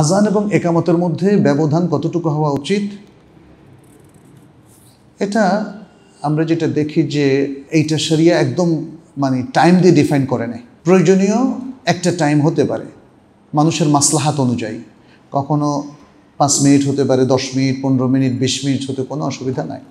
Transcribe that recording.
আজান এবং একামতের মধ্যে ব্যবধান কতটুকু হওয়া উচিত এটা আমরা যেটা দেখি যে এইটা সেরিয়া একদম মানে টাইম দিয়ে ডিফাইন করে নেয় প্রয়োজনীয় একটা টাইম হতে পারে মানুষের মাসলাহাত অনুযায়ী কখনো পাঁচ মিনিট হতে পারে দশ মিনিট পনেরো মিনিট বিশ মিনিট হতে কোনো অসুবিধা নাই